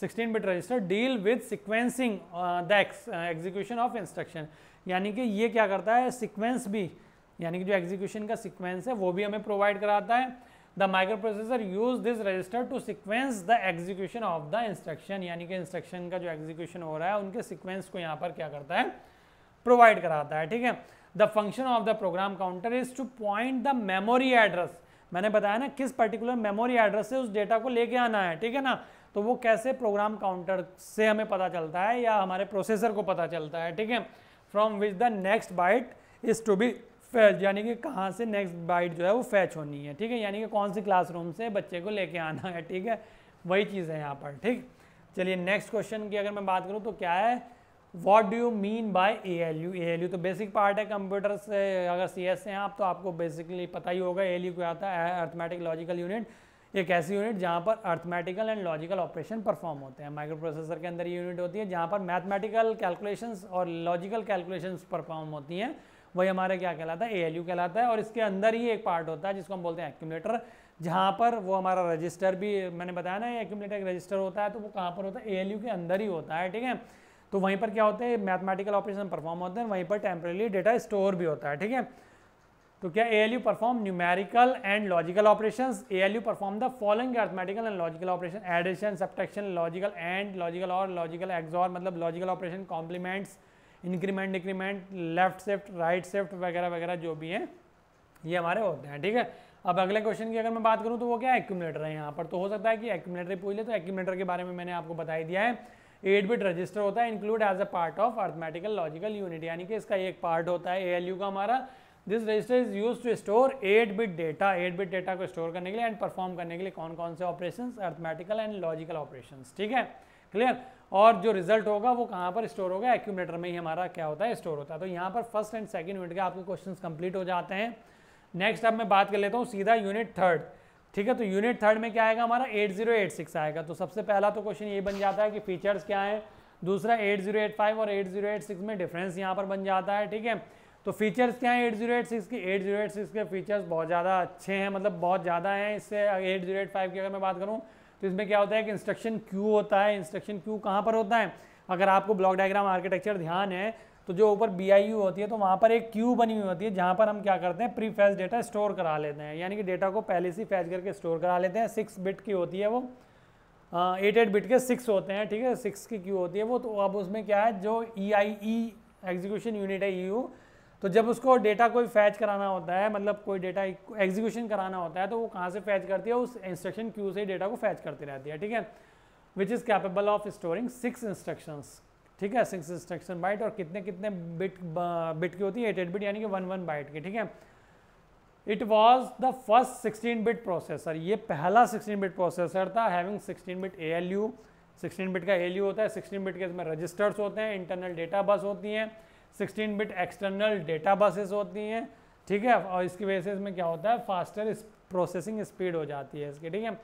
16 bit register deal with sequencing the execution of instruction यानी कि ये क्या करता है सिक्वेंस भी यानी कि जो एग्जीक्यूशन का सिक्वेंस है वो भी हमें प्रोवाइड कराता है the microprocessor use this register to sequence the execution of the instruction यानी कि इंस्ट्रक्शन का जो एग्जीक्यूशन हो रहा है उनके सिक्वेंस को यहाँ पर क्या करता है प्रोवाइड कराता है ठीक है the function of the program counter is to point the memory address मैंने बताया ना किस पर्टिकुलर मेमोरी एड्रेस से उस डेटा को लेके आना है ठीक है ना तो वो कैसे प्रोग्राम काउंटर से हमें पता चलता है या हमारे प्रोसेसर को पता चलता है ठीक है from which the next byte is to be fetch यानी कि कहाँ से नेक्स्ट बाइट जो है वो फैच होनी है ठीक है यानी कि कौन सी क्लासरूम से बच्चे को लेके आना है ठीक है वही चीज़ है यहाँ पर ठीक चलिए नेक्स्ट क्वेश्चन की अगर मैं बात करूँ तो क्या है what do you mean by A L U A L U तो बेसिक पार्ट है कंप्यूटर से अगर सी एस से हैं आप तो आपको बेसिकली पता ही होगा ए एल यू क्या आता है अर्थमेटिक लॉजिकल यूनिट एक ऐसी यूनिट जहाँ पर arithmetical and logical operation perform होते हैं माइक्रो प्रोसेसर के अंदर ये यूनिट होती है जहाँ पर मैथमेटिकल कैलकुलेशंस और लॉजिकल कैलकुलेशंस परफॉर्म होती हैं वही हमारे क्या कहलाता है ए कहलाता है और इसके अंदर ही एक पार्ट होता है जिसको हम बोलते हैं एक्यूमलेटर जहाँ पर वो हमारा रजिस्टर भी मैंने बताया ना एक्यूमलेटर एक रजिस्टर होता है तो वो कहाँ पर होता है ए के अंदर ही होता है ठीक है तो वहीं पर क्या होते हैं मैथमेटिकल ऑपरेशन परफॉर्म होते हैं वहीं पर टेम्परेली डेटा स्टोर भी होता है ठीक है तो क्या A L U perform numerical and logical operation A L U perform the following arithmetical and logical operation addition subtraction logical and logical और लॉजिकल एग्जॉर मतलब logical operation complements increment decrement left shift right shift वगैरह वगैरह जो भी हैं ये हमारे होते हैं ठीक है अब अगले क्वेश्चन की अगर मैं बात करूँ तो वो क्या एक्यूमलेटर है यहाँ पर तो हो सकता है कि एक्यूमलेटर पूछ ले तो एक्यूमलेटर के बारे में मैंने आपको बताई दिया है एट बिट रजिस्टर होता है include as a part of arithmetical logical unit यानी कि इसका एक पार्ट होता है ए का हमारा this register is use to store 8 bit data 8 bit data को स्टोर करने के लिए एंड परफॉर्म करने के लिए कौन कौन से operation arithmetical and logical operation ठीक है क्लियर और जो रिजल्ट होगा वो कहाँ पर स्टोर होगा एक्यूमलेटर में ही हमारा क्या होता है स्टोर होता है तो यहाँ पर फर्स्ट एंड सेकेंड यूनिट के आपके क्वेश्चन कंप्लीट हो जाते हैं नेक्स्ट अब मैं बात कर लेता हूँ सीधा यूनिट थर्ड ठीक है तो यूनिट थर्ड में क्या आएगा हमारा 8086 आएगा तो सबसे पहला तो क्वेश्चन ये बन जाता है कि फीचर्स क्या है दूसरा 8085 और 8086 में डिफरेंस यहाँ पर बन जाता है ठीक है तो फीचर्स क्या हैं 8086 की 8086 के फीचर्स बहुत ज़्यादा अच्छे हैं मतलब बहुत ज़्यादा हैं इससे 8085 की अगर मैं बात करूँ तो इसमें क्या होता है कि इंस्ट्रक्शन क्यू होता है इंस्ट्रक्शन क्यू कहाँ पर होता है अगर आपको ब्लॉक डायग्राम आर्किटेक्चर ध्यान है तो जो ऊपर बी होती है तो वहाँ पर एक क्यू बनी हुई होती है जहाँ पर हम क्या करते हैं प्री फैच डेटा स्टोर करा लेते हैं यानी कि डेटा को पहले से फैच करके स्टोर करा लेते हैं सिक्स बिट की होती है वो एट एट बिट के सिक्स होते हैं ठीक है सिक्स की क्यू होती है वो तो अब उसमें क्या है जो ई आई ई एग्जीक्यूशन यूनिट है ई e तो जब उसको डेटा कोई फैच कराना होता है मतलब कोई डेटा एग्जीक्यूशन कराना होता है तो वो कहाँ से फैच करती है उस इंस्ट्रक्शन क्यू से डेटा को फैच करती रहती है ठीक है which is capable of storing six instructions ठीक है सिक्स इंस्ट्रक्शन बाइट और कितने कितने बिट बिट की होती है एट एट बिट यानी कि वन वन बाइट की ठीक है it was the first sixteen bit processor ये पहला सिक्सटीन बिट प्रोसेसर था having sixteen bit A L U sixteen bit का एल यू होता है सिक्सटीन बिट के इसमें रजिस्टर्स होते हैं इंटरनल डेटा बस होती हैं 16 बिट एक्सटर्नल डेटा बसेस होती हैं ठीक है और इसकी वजह से इसमें क्या होता है फास्टर प्रोसेसिंग स्पीड हो जाती है इसकी ठीक है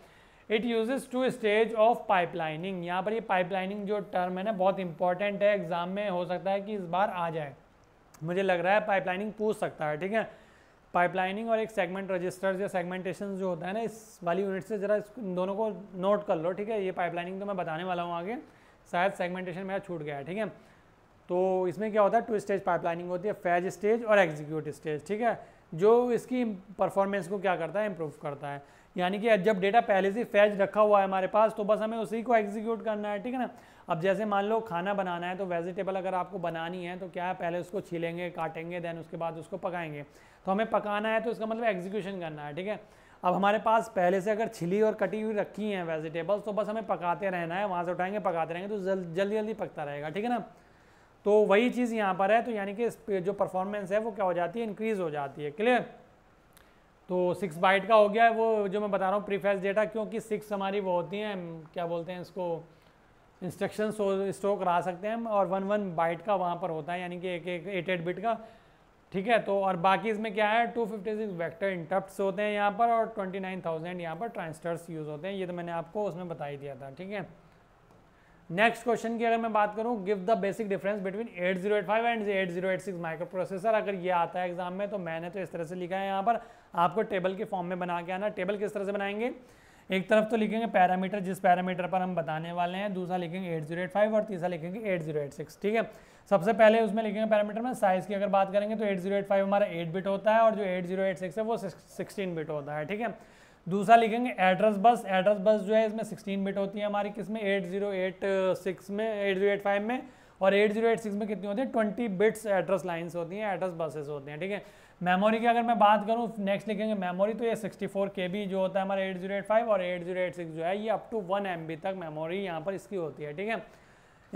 it uses two stage of pipelining यहाँ पर ये पाइपलाइनिंग जो टर्म है ना बहुत इंपॉर्टेंट है एग्जाम में हो सकता है कि इस बार आ जाए मुझे लग रहा है पाइपलाइनिंग पूछ सकता है ठीक है पाइपलाइनिंग और एक सेगमेंट रजिस्टर्स या सेगमेंटेशन जो होता है ना इस वाली यूनिट से ज़रा इन दोनों को नोट कर लो ठीक है ये पाइपलाइनिंग तो मैं बताने वाला हूँ आगे शायद सेगमेंटेशन मेरा छूट गया है ठीक है तो इसमें क्या होता है टू स्टेज पाइपलाइनिंग होती है फैज स्टेज और एग्जीक्यूट स्टेज ठीक है जो इसकी परफॉर्मेंस को क्या करता है इम्प्रूव करता है यानी कि जब डेटा पहले से फैज रखा हुआ है हमारे पास तो बस हमें उसी को एग्जीक्यूट करना है ठीक है ना अब जैसे मान लो खाना बनाना है तो वेजिटेबल अगर आपको बनानी है तो क्या है पहले उसको छीलेंगे काटेंगे देन उसके बाद उसको पकाएंगे तो हमें पकाना है तो इसका मतलब एग्जीक्यूशन करना है ठीक है अब हमारे पास पहले से अगर छिली और कटी हुई रखी हैं वेजिटेबल्स तो बस हमें पकाते रहना है वहाँ से उठाएंगे पकाते रहेंगे तो जल्दी जल्दी जल्दी पकता रहेगा ठीक है ना तो वही चीज़ यहाँ पर है तो यानी कि जो परफॉर्मेंस है वो क्या हो जाती है इंक्रीज़ हो जाती है क्लियर तो सिक्स बाइट का हो गया है वो जो मैं बता रहा हूँ प्रीफेस डेटा क्योंकि सिक्स हमारी वो होती हैं क्या बोलते हैं इसको इंस्ट्रक्शन स्टोर करा सकते हैं और वन वन बाइट का वहाँ पर होता है यानी कि एक एक एट एट बिट का ठीक है तो और बाकी इसमें क्या है two fifty six vector interrupt होते हैं यहाँ पर और ट्वेंटी नाइन थाउजेंड यहाँ पर ट्रांसटर्स यूज़ होते हैं ये तो मैंने आपको उसमें बता ही दिया था ठीक है नेक्स्ट क्वेश्चन की अगर मैं बात करूं give the basic difference between 8085 and 8086 microprocessor अगर ये आता है एग्जाम में तो मैंने तो इस तरह से लिखा है यहाँ पर आपको टेबल के फॉर्म में बना के आना टेबल किस तरह से बनाएंगे एक तरफ तो लिखेंगे पैरामीटर जिस पैरामीटर पर हम बताने वाले हैं दूसरा लिखेंगे 8085 और तीसरा लिखेंगे 8086 ठीक है सबसे पहले उसमें लिखेंगे पैरामीटर में साइज़ की अगर बात करेंगे तो 8085 हमारा 8 बिट होता है और जो 8086 है वो 16 बिट होता है ठीक है दूसरा लिखेंगे एड्रेस बस एड्रेस बस जो है इसमें सिक्सटीन बिट होती है हमारी किस एट जीरो एट सिक्स में एट जीरो एट फाइव में और एट जीरो एट सिक्स में कितनी होती है ट्वेंटी बिट्स एड्रेस लाइन्स होती हैं एड्रेस बसेस होती हैं ठीक है मेमोरी की अगर मैं बात करूँ नेक्स्ट लिखेंगे मेमोरी तो ये सिक्सटी फोर के बी जो होता है हमारा एट जीरो एट फाइव और एट जीरो एट सिक्स जो है ये up to one M B तक मेमोरी यहाँ पर इसकी होती है ठीक है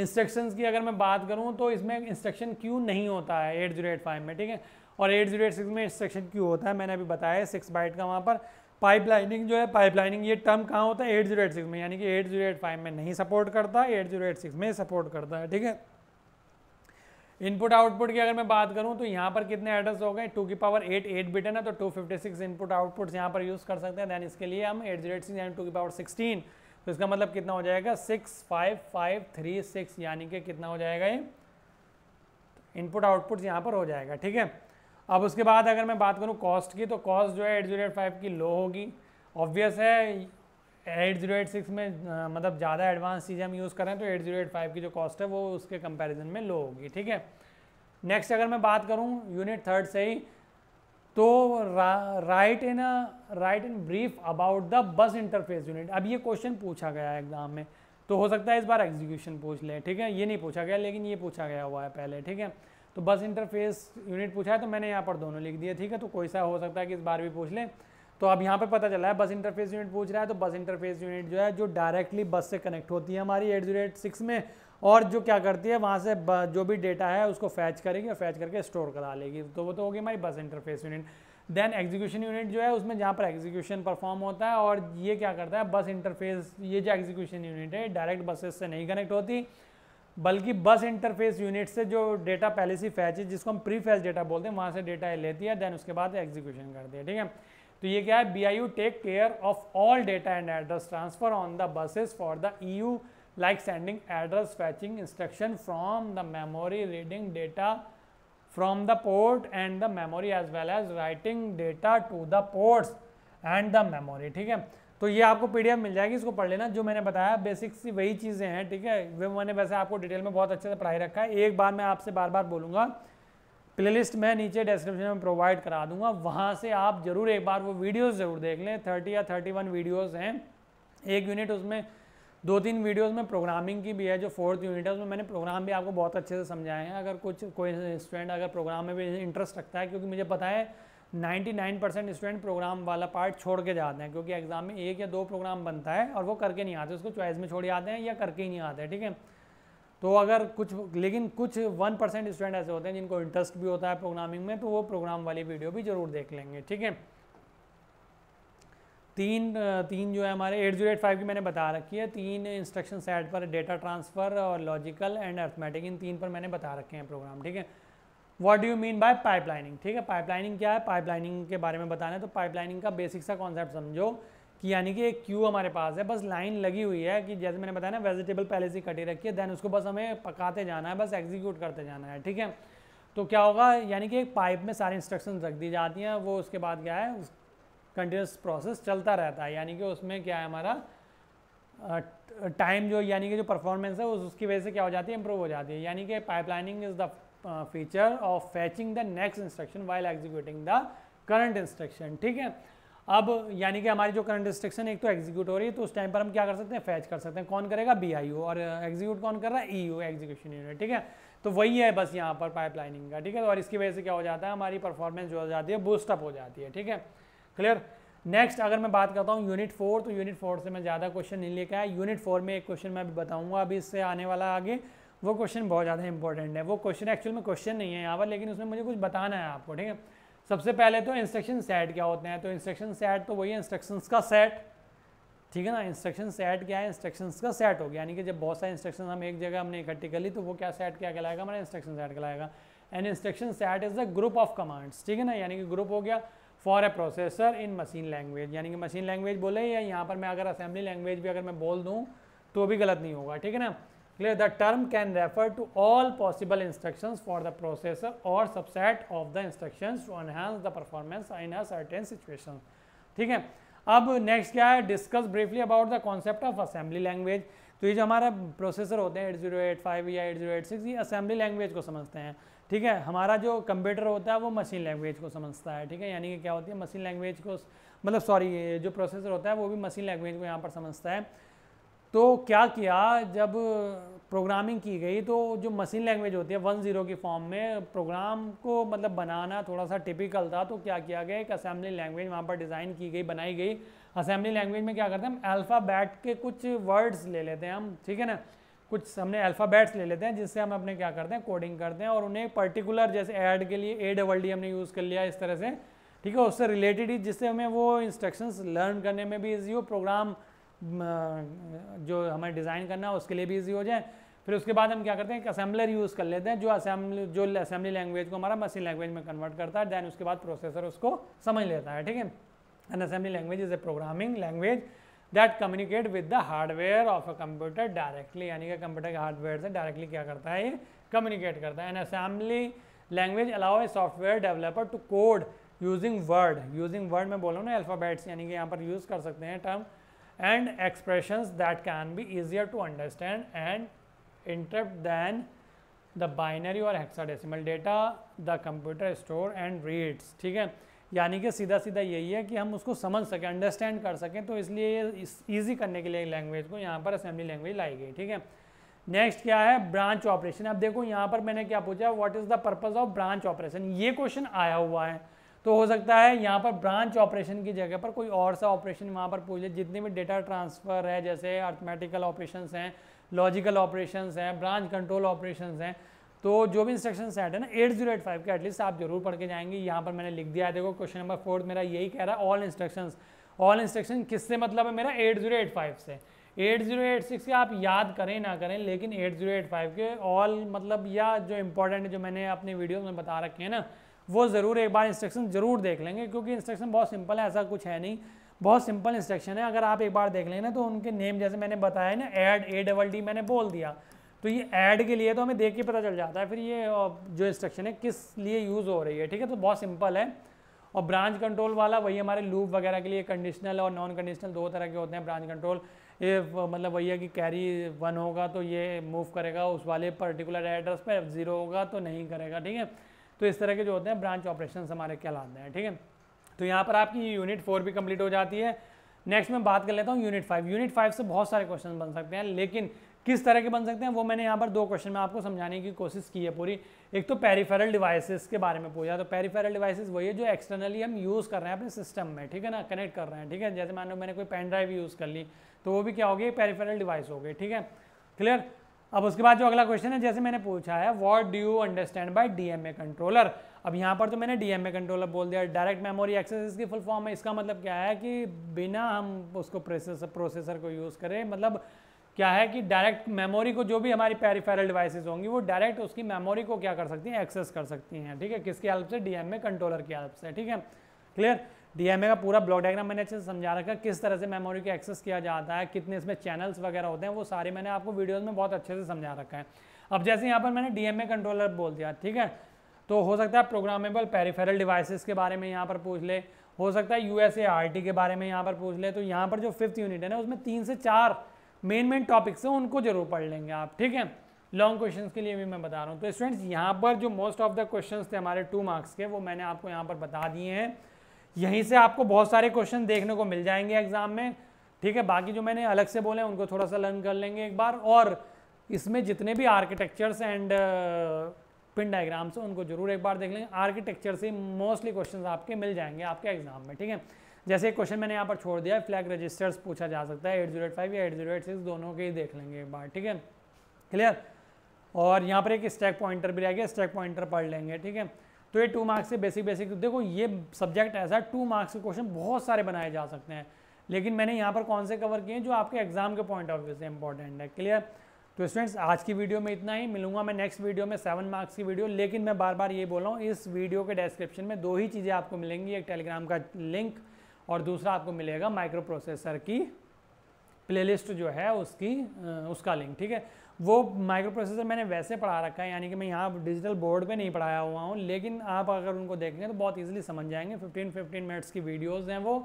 इंस्ट्रक्शन की अगर मैं बात करूँ तो इसमें इंस्ट्रक्शन क्यों नहीं होता है एट जीरो एट फाइव में ठीक है और एट जीरो एट सिक्स में इंस्ट्रक्शन क्यों होता है मैंने अभी बताया सिक्स बाइट का वहाँ पर पाइपलाइनिंग जो है पाइपलाइनिंग ये टर्म कहाँ होता है 8086 में यानी कि 8085 में नहीं सपोर्ट करता 8086 में सपोर्ट करता है ठीक है इनपुट आउटपुट की अगर मैं बात करूं तो यहाँ पर कितने एड्रेस हो गए टू की पावर एट एट बिट है ना तो 256 इनपुट आउटपुट्स यहाँ पर यूज़ कर सकते हैं दैन इसके लिए हम एट जीरो एट सिक्स यानी टू की पावर सिक्सटीन तो इसका मतलब कितना हो जाएगा six five five three six यानी कि कितना हो जाएगा ये इनपुट आउटपुट यहाँ पर हो जाएगा ठीक है अब उसके बाद अगर मैं बात करूँ कॉस्ट की तो कॉस्ट जो है एट जीरो एट फाइव की लो होगी ऑब्वियस है एट जीरो एट सिक्स में आ, मतलब ज़्यादा एडवांस चीज़ें हम यूज़ करें तो एट जीरो एट फाइव की जो कॉस्ट है वो उसके कंपैरिजन में लो होगी ठीक है नेक्स्ट अगर मैं बात करूँ यूनिट थर्ड से ही तो write in write in brief about the bus interface unit अब ये क्वेश्चन पूछा गया है एग्जाम में तो हो सकता है इस बार एग्जीक्यूशन पूछ ले ठीक है ये नहीं पूछा गया लेकिन ये पूछा गया हुआ है पहले ठीक है तो बस इंटरफेस यूनिट पूछा है तो मैंने यहाँ पर दोनों लिख दिया ठीक है तो कोई सा हो सकता है कि इस बार भी पूछ लें तो अब यहाँ पे पता चला है बस इंटरफेस यूनिट पूछ रहा है तो बस इंटरफेस यूनिट जो है जो डायरेक्टली बस से कनेक्ट होती है हमारी एट जीरो एट सिक्स में और जो क्या करती है वहाँ से जो भी डेटा है उसको फैच करेगी और फैच करके स्टोर करा लेगी तो वो तो होगी हमारी bus interface unit then execution unit जो है उसमें जहाँ पर एग्जीक्यूशन परफॉर्म होता है और ये क्या करता है बस इंटरफेस ये जो एग्जीक्यूशन यूनिट है डायरेक्ट बसेस से नहीं कनेक्ट होती बल्कि बस इंटरफेस यूनिट से जो डेटा पहले से फैच है जिसको हम प्री फैच डेटा बोलते हैं वहाँ से डेटा लेती है देन उसके बाद एग्जीक्यूशन करती है ठीक है तो ये क्या है B I U take care of all data and address transfer on the buses for the E U like sending address fetching instruction from the memory reading data from the port and the memory as well as writing data to the ports and the memory ठीक है तो ये आपको PDF मिल जाएगी इसको पढ़ लेना जो मैंने बताया बेसिक्स वही चीज़ें हैं ठीक है वे मैंने वैसे आपको डिटेल में बहुत अच्छे से पढ़ाई रखा है एक बार मैं आपसे बार बार बोलूँगा प्लेलिस्ट मैं नीचे डिस्क्रिप्शन में प्रोवाइड करा दूंगा वहाँ से आप जरूर एक बार वो वीडियोज़ ज़रूर देख लें थर्टी या थर्टी वन वीडियोज़ हैं एक यूनिट उसमें दो तीन वीडियोज़ में प्रोग्रामिंग की भी है जो फोर्थ यूनिट है उसमें मैंने प्रोग्राम भी आपको बहुत अच्छे से समझाए हैं अगर कुछ कोई स्टूडेंट अगर प्रोग्राम में भी इंटरेस्ट रखता है क्योंकि मुझे पता है 99 परसेंट स्टूडेंट प्रोग्राम वाला पार्ट छोड़ के जाते हैं क्योंकि एग्ज़ाम में एक या दो प्रोग्राम बनता है और वो करके नहीं आते उसको चॉइस में छोड़ आते हैं या करके ही नहीं आते ठीक है तो अगर कुछ लेकिन कुछ वन परसेंट स्टूडेंट ऐसे होते हैं जिनको इंटरेस्ट भी होता है प्रोग्रामिंग में तो वो प्रोग्राम वाली वीडियो भी ज़रूर देख लेंगे ठीक है तीन तीन जो है हमारे एट जीरो एट फाइव की मैंने बता रखी है तीन इंस्ट्रक्शन सेट पर डेटा ट्रांसफ़र और लॉजिकल एंड अर्थमेटिक इन तीन पर मैंने बता रखे हैं प्रोग्राम ठीक है what do you mean by pipelining ठीक है पाइपलाइनिंग क्या है पाइपलाइनिंग के बारे में बताना है तो पाइपलाइनिंग का बेसिक सा कॉन्सेप्ट समझो कि यानी कि एक क्यू हमारे पास है बस लाइन लगी हुई है कि जैसे मैंने बताया ना वेजिटेबल पहले से कटी रखी है देन उसको बस हमें पकाते जाना है बस एग्जीक्यूट करते जाना है ठीक है तो क्या होगा यानी कि एक पाइप में सारे इंस्ट्रक्शन रख दी जाती हैं वो उसके बाद क्या है उस कंटिन्यूस प्रोसेस चलता रहता है यानी कि उसमें क्या है हमारा टाइम जो यानी कि जो परफॉर्मेंस है उस उसकी वजह से क्या हो जाती है इंप्रूव हो जाती है यानी कि pipelining is the feature of fetching the next instruction while executing the current instruction ठीक है अब यानी कि हमारी जो करंट इंस्ट्रक्शन एक तो एग्जीक्यूट हो रही है तो उस टाइम पर हम क्या कर सकते हैं फैच कर सकते हैं कौन करेगा बी और एग्जीक्यूट कौन कर रहा है ई एग्जीक्यूशन यूनिट ठीक है तो वही है बस यहाँ पर पाइपलाइनिंग का ठीक है तो और इसकी वजह से क्या हो जाता है हमारी परफॉर्मेंस जो हो जाती है बूस्टअप हो जाती है ठीक है क्लियर नेक्स्ट अगर मैं बात करता हूँ यूनिट फोर तो यूनिट फोर से मैं ज़्यादा क्वेश्चन नहीं लेकर आया यूनिट फोर में एक क्वेश्चन मैं अभी बताऊँगा अभी इससे आने वाला आगे वो क्वेश्चन बहुत ज़्यादा इंपॉर्टेंट है वो क्वेश्चन एक्चुअल में क्वेश्चन नहीं है यहाँ पर लेकिन उसमें मुझे कुछ बताना है आपको ठीक है सबसे पहले तो इंस्ट्रक्शन सेट क्या होते हैं तो इंस्ट्रक्शन सेट तो वही है इंस्ट्रक्शंस का सेट ठीक है ना इंस्ट्रक्शन सेट क्या है इंस्ट्रक्शंस का सेट हो गया यानी कि जब बहुत सारे इंस्ट्रक्शन हम एक जगह हमने इकट्ठी कर ली तो वो क्या सेट क्या कहलाएगा हमारा इंस्ट्रक्शन सेट कहलाएगा and instruction set is the group of commands ठीक है ना यानी कि ग्रुप हो गया for a processor in machine language यानी कि मशीन लैंग्वेज बोले या यहाँ पर मैं अगर असेंबली लैंग्वेज भी अगर मैं बोल दूँ तो भी गलत नहीं होगा ठीक है ना Clear the term can refer to all possible instructions for the processor or subset of the instructions to enhance the performance in a certain situation. ठीक है अब नेक्स्ट क्या है discuss briefly about the concept of assembly language तो ये जो हमारा processor होते हैं 8085 या 8086 ये असेंबली लैंग्वेज को समझते हैं ठीक है हमारा जो कंप्यूटर होता है वो मशीन लैंग्वेज को समझता है ठीक है यानी कि क्या होती है मशीन लैंग्वेज को मतलब सॉरी जो प्रोसेसर होता है वो भी मशीन लैंग्वेज को यहाँ पर समझता है तो क्या किया जब प्रोग्रामिंग की गई तो जो मशीन लैंग्वेज होती है वन ज़ीरो की फॉर्म में प्रोग्राम को मतलब बनाना थोड़ा सा टिपिकल था तो क्या किया गया एक असेंबली लैंग्वेज वहाँ पर डिज़ाइन की गई बनाई गई असेंबली लैंग्वेज में क्या करते हैं हम अल्फ़ाबैट के कुछ वर्ड्स ले लेते हैं हम ठीक है ना कुछ हमने अल्फाबैट्स ले लेते हैं जिससे हम अपने क्या करते हैं कोडिंग करते हैं और उन्हें पर्टिकुलर जैसे एड के लिए ए डबल डी हमने यूज़ कर लिया इस तरह से ठीक है उससे रिलेटेड ही जिससे हमें वो इंस्ट्रक्शंस लर्न करने में भी ईजी हो प्रोग्राम जो हमें डिज़ाइन करना है उसके लिए भी ईजी हो जाए फिर उसके बाद हम क्या करते हैं एक असेंबलर यूज़ कर लेते हैं जो असेंबली जो असेंबली लैंग्वेज को हमारा मशीन लैंग्वेज में कन्वर्ट करता है दैन उसके बाद प्रोसेसर उसको समझ लेता है ठीक है an assembly language is a programming language that communicate with the hardware of a computer directly यानी कि कंप्यूटर के हार्डवेयर से डायरेक्टली क्या करता है ये कम्युनिकेट करता है an assembly language allow a software developer to code using word using word में बोलो ना अल्फ़ाबेट्स यानी कि यहाँ पर यूज़ कर सकते हैं term and expressions that can be easier to understand and interpret than the binary or hexadecimal data the computer store and reads ठीक है यानी कि सीधा सीधा यही है कि हम उसको समझ सकें अंडरस्टैंड कर सकें तो इसलिए ईजी करने के लिए लैंग्वेज को यहाँ पर असेंबली लैंग्वेज लाई गई ठीक है नेक्स्ट क्या है ब्रांच ऑपरेशन अब देखो यहाँ पर मैंने क्या पूछा what is the purpose of branch operation ये क्वेश्चन आया हुआ है तो हो सकता है यहाँ पर ब्रांच ऑपरेशन की जगह पर कोई और सा ऑपरेशन वहाँ पर पूछ ले जितने भी डेटा ट्रांसफ़र है जैसे अर्थमेटिकल ऑपरेशन हैं लॉजिकल ऑपरेशन हैं ब्रांच कंट्रोल ऑपरेशन हैं तो जो भी इंस्ट्रक्शन सेट है ना एट जीरो एट फाइव के एटलीस्ट आप जरूर पढ़ के जाएंगे यहाँ पर मैंने लिख दिया देखो क्वेश्चन नंबर फोर्थ मेरा यही कह रहा है ऑल इंस्ट्रक्शंस ऑल इंस्ट्रक्शन किससे मतलब है मेरा एट जीरो एट फाइव से एट जीरो एट सिक्स के आप याद करें ना करें लेकिन एट जीरो एट फाइव के ऑल मतलब या जो इंपॉर्टेंट जो मैंने अपने वीडियो में बता रखे हैं ना वो ज़रूर एक बार इंस्ट्रक्शन ज़रूर देख लेंगे क्योंकि इंस्ट्रक्शन बहुत सिंपल है ऐसा कुछ है नहीं बहुत सिंपल इंस्ट्रक्शन है अगर आप एक बार देख लेंगे ना तो उनके नेम जैसे मैंने बताया ना ऐड ए डबल डी मैंने बोल दिया तो ये ऐड के लिए तो हमें देख के पता चल जाता है फिर ये जो इंस्ट्रक्शन है किस लिए यूज़ हो रही है ठीक है तो बहुत सिंपल है और ब्रांच कंट्रोल वाला वही हमारे लूप वगैरह के लिए कंडीशनल और नॉन कंडीशनल दो तरह के होते हैं ब्रांच कंट्रोल ये मतलब वही है कि कैरी वन होगा तो ये मूव करेगा उस वाले पर्टिकुलर एड्रेस पर जीरो होगा तो नहीं करेगा ठीक है तो इस तरह के जो होते हैं ब्रांच ऑपरेशन हमारे कहलाते हैं ठीक है तो यहाँ पर आपकी यूनिट फोर भी कंप्लीट हो जाती है नेक्स्ट मैं बात कर लेता हूँ यूनिट फाइव यूनिट फाइव से बहुत सारे क्वेश्चन बन सकते हैं लेकिन किस तरह के बन सकते हैं वो मैंने यहाँ पर दो क्वेश्चन में आपको समझाने की कोशिश की है पूरी एक तो पेरीफेरल डिवाइसेस के बारे में पूछा तो पेरीफेरल डिवाइसेस वही है जो एक्सटर्नली हम यूज़ कर रहे हैं अपने सिस्टम में ठीक है ना कनेक्ट कर रहे हैं ठीक है जैसे मान लो मैंने कोई पेन ड्राइव यूज़ कर ली तो वो भी क्या हो गई पेरीफेरल डिवाइस हो गई ठीक है क्लियर अब उसके बाद जो अगला क्वेश्चन है जैसे मैंने पूछा है what do you understand by DMA controller अब यहाँ पर तो मैंने डीएमए कंट्रोलर बोल दिया डायरेक्ट मेमोरी एक्सेस इसकी फुल फॉर्म है इसका मतलब क्या है कि बिना हम उसको प्रोसेसर प्रोसेसर को यूज़ करें मतलब क्या है कि डायरेक्ट मेमोरी को जो भी हमारी पेरिफेरल डिवाइसेज होंगी वो डायरेक्ट उसकी मेमोरी को क्या कर सकती हैं एक्सेस कर सकती हैं ठीक है किसकी हेल्प से डीएमए कंट्रोलर की हेल्प से ठीक है क्लियर डीएमए का पूरा ब्लॉक डायग्राम मैंने अच्छे से समझा रखा किस तरह से मेमोरी को एक्सेस किया जाता है कितने इसमें चैनल्स वगैरह होते हैं वो सारे मैंने आपको वीडियोज़ में बहुत अच्छे से समझा रखा है अब जैसे यहाँ पर मैंने डीएमए कंट्रोलर बोल दिया ठीक है तो हो सकता है प्रोग्रामेबल पेरीफेरल डिवाइसेस के बारे में यहाँ पर पूछ ले हो सकता है यूएसए के बारे में यहाँ पर पूछ ले तो यहाँ पर जो फिफ्थ यूनिट है ना उसमें तीन से चार मेन मेन टॉपिक्स हैं उनको जरूर पढ़ लेंगे आप ठीक है लॉन्ग क्वेश्चन के लिए भी मैं बता रहा हूँ तो स्टूडेंट्स यहाँ पर जो मोस्ट ऑफ द क्वेश्चन थे हमारे टू मार्क्स के वो मैंने आपको यहाँ पर बता दिए हैं यहीं से आपको बहुत सारे क्वेश्चन देखने को मिल जाएंगे एग्जाम में ठीक है बाकी जो मैंने अलग से बोले उनको थोड़ा सा लर्न कर लेंगे एक बार और इसमें जितने भी आर्किटेक्चर्स एंड पिन डायग्राम्स हैं उनको जरूर एक बार देख लेंगे आर्किटेक्चर से मोस्टली क्वेश्चन आपके मिल जाएंगे आपके एग्जाम में ठीक है जैसे एक क्वेश्चन मैंने यहाँ पर छोड़ दिया फ्लैग रजिस्टर्स पूछा जा सकता है एट जीरो एट फाइव या एट जीरो एट सिक्स दोनों के ही देख लेंगे एक बार ठीक है क्लियर और यहाँ पर एक स्टैक पॉइंटर भी रह गया स्टैक पॉइंटर पढ़ लेंगे ठीक है तो ये टू मार्क्स से बेसिक बेसिक देखो ये सब्जेक्ट ऐसा टू मार्क्स के क्वेश्चन बहुत सारे बनाए जा सकते हैं लेकिन मैंने यहाँ पर कौन से कवर किए हैं जो आपके एग्जाम के पॉइंट ऑफ व्यू से इंपॉर्टेंट है क्लियर तो स्टूडेंट्स आज की वीडियो में इतना ही मिलूंगा मैं नेक्स्ट वीडियो में सेवन मार्क्स की वीडियो लेकिन मैं बार बार ये बोल रहा हूँ इस वीडियो के डिस्क्रिप्शन में दो ही चीज़ें आपको मिलेंगी एक टेलीग्राम का लिंक और दूसरा आपको मिलेगा माइक्रो प्रोसेसर की प्लेलिस्ट जो है उसकी उसका लिंक ठीक है वो माइक्रो प्रोसेसर मैंने वैसे पढ़ा रखा है यानी कि मैं यहाँ डिजिटल बोर्ड पे नहीं पढ़ाया हुआ हूँ लेकिन आप अगर उनको देखेंगे तो बहुत इजीली समझ जाएंगे 15 15 मिनट्स की वीडियोस हैं वो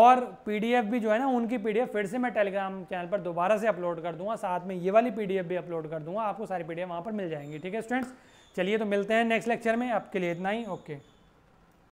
और पीडीएफ भी जो है ना उनकी पीडीएफ फिर से मैं टेलीग्राम चैनल पर दोबारा से अपलोड कर दूँगा साथ में ये वाली पी भी अपलोड कर दूँगा आपको सारी पीडीएफ वहाँ पर मिल जाएंगी ठीक है स्टूडेंट्स चलिए तो मिलते हैं नेक्स्ट लेक्चर में आपके लिए इतना ही ओके